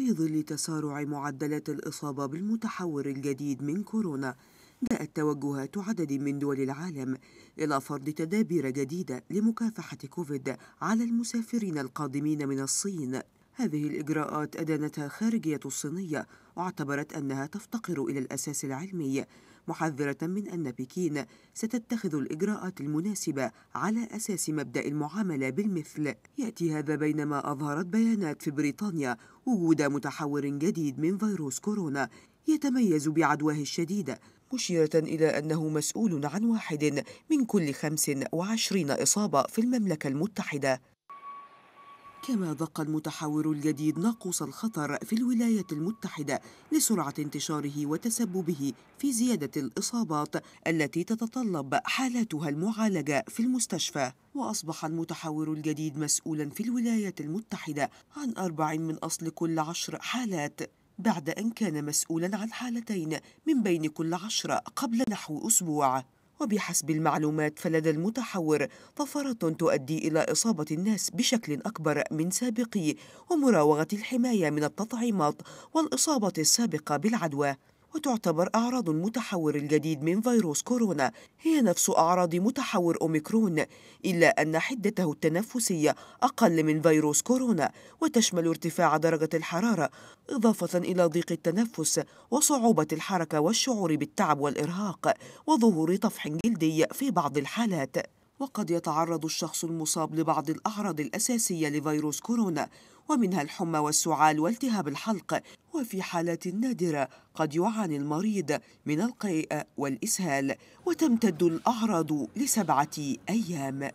في ظل تسارع معدلات الإصابة بالمتحور الجديد من كورونا جاءت توجهات عدد من دول العالم إلى فرض تدابير جديدة لمكافحة كوفيد على المسافرين القادمين من الصين هذه الإجراءات أدانتها خارجية الصينية واعتبرت أنها تفتقر إلى الأساس العلمي محذرة من أن بكين ستتخذ الإجراءات المناسبة على أساس مبدأ المعاملة بالمثل يأتي هذا بينما أظهرت بيانات في بريطانيا وجود متحور جديد من فيروس كورونا يتميز بعدواه الشديدة مشيرة إلى أنه مسؤول عن واحد من كل 25 إصابة في المملكة المتحدة كما دق المتحور الجديد ناقوس الخطر في الولايات المتحدة لسرعة انتشاره وتسببه في زيادة الإصابات التي تتطلب حالاتها المعالجة في المستشفى وأصبح المتحور الجديد مسؤولا في الولايات المتحدة عن أربع من أصل كل عشر حالات بعد أن كان مسؤولا عن حالتين من بين كل عشرة قبل نحو أسبوع وبحسب المعلومات فلدى المتحور طفرة تؤدي إلى إصابة الناس بشكل أكبر من سابقيه ومراوغة الحماية من التطعيمات والإصابة السابقة بالعدوى وتعتبر أعراض المتحور الجديد من فيروس كورونا هي نفس أعراض متحور أوميكرون إلا أن حدته التنفسية أقل من فيروس كورونا وتشمل ارتفاع درجة الحرارة إضافة إلى ضيق التنفس وصعوبة الحركة والشعور بالتعب والإرهاق وظهور طفح جلدي في بعض الحالات وقد يتعرض الشخص المصاب لبعض الأعراض الأساسية لفيروس كورونا ومنها الحمى والسعال والتهاب الحلق وفي حالات نادرة قد يعاني المريض من القيء والإسهال وتمتد الأعراض لسبعة أيام